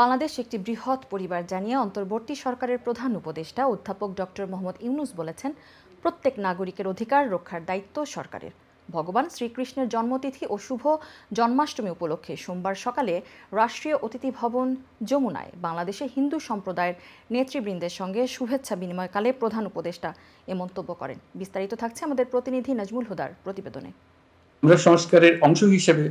বাংলাদেশ একটি বৃহৎ পরিবার জানিয়ে অন্তর্বর্তী সরকারের প্রধান উপদেষ্টা অধ্যাপক ডক্টর মোহাম্মদ ইউনুস বলেছেন প্রত্যেক নাগরিকের অধিকার রক্ষার দায়িত্ব সরকারের ভগবান শ্রীকৃষ্ণের জন্মতিথি ও শুভ জন্মাষ্টমী উপলক্ষে সোমবার সকালে রাষ্ট্রীয় অতিথি ভবন যমুনায় বাংলাদেশে হিন্দু সম্প্রদায়ের নেতৃবৃন্দের সঙ্গে শুভেচ্ছা বিনিময়কালে প্রধান উপদেষ্টা এ মন্তব্য করেন বিস্তারিত থাকছে আমাদের প্রতিনিধি নাজমুল হুদার প্রতিবেদনে আমরা সংস্কারের অংশ হিসেবে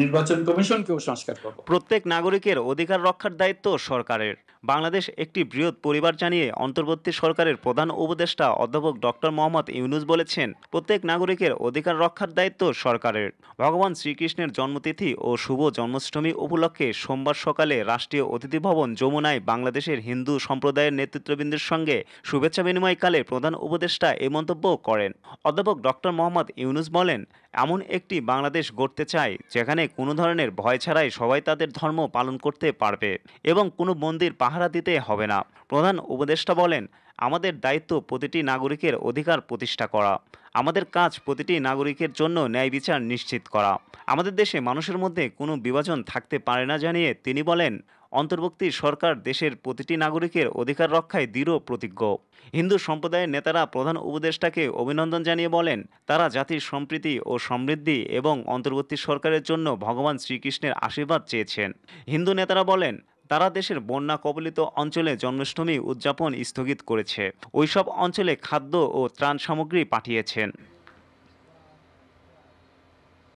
নির্বাচন কমিশনকেও সংস্কার করব প্রত্যেক নাগরিকের অধিকার রক্ষার দায়িত্ব সরকারের বাংলাদেশ একটি বৃহৎ পরিবার জানিয়ে অন্তর্বর্তী সরকারের প্রধান উপদেষ্টা অধ্যাপক ডক্টর মোহাম্মদ ইউনুস বলেছেন প্রত্যেক নাগরিকের অধিকার রক্ষার দায়িত্ব সরকারের ভগবান শ্রীকৃষ্ণের জন্মতিথি ও শুভ জন্মাষ্টমী উপলক্ষে সোমবার সকালে রাষ্ট্রীয় অতিথি ভবন যমুনায় বাংলাদেশের হিন্দু সম্প্রদায়ের নেতৃত্ববৃন্দের সঙ্গে শুভেচ্ছা বিনিময়কালে প্রধান উপদেষ্টা এ মন্তব্য করেন অধ্যাপক ডক্টর মোহাম্মদ ইউনুস বলেন এমন একটি বাংলাদেশ গড়তে চাই যেখানে কোনো ধরনের ভয় ছাড়াই সবাই তাদের ধর্ম পালন করতে পারবে এবং কোনো মন্দির পাহাড় পাহারা দিতে হবে না প্রধান উপদেষ্টা বলেন আমাদের দায়িত্ব প্রতিটি নাগরিকের অধিকার প্রতিষ্ঠা করা আমাদের কাজ প্রতিটি নাগরিকের জন্য ন্যায় বিচার নিশ্চিত করা আমাদের দেশে মানুষের মধ্যে কোনো বিভাজন থাকতে পারে না জানিয়ে তিনি বলেন অন্তর্বর্তী সরকার দেশের প্রতিটি নাগরিকের অধিকার রক্ষায় দৃঢ় প্রতিজ্ঞ হিন্দু সম্প্রদায়ের নেতারা প্রধান উপদেষ্টাকে অভিনন্দন জানিয়ে বলেন তারা জাতির সম্প্রীতি ও সমৃদ্ধি এবং অন্তর্বর্তী সরকারের জন্য ভগবান শ্রীকৃষ্ণের আশীর্বাদ চেয়েছেন হিন্দু নেতারা বলেন তারা দেশের বন্যা কবলিত অঞ্চলে জন্মাষ্টমী উদযাপন স্থগিত করেছে ওইসব অঞ্চলে খাদ্য ও ত্রাণ সামগ্রী পাঠিয়েছেন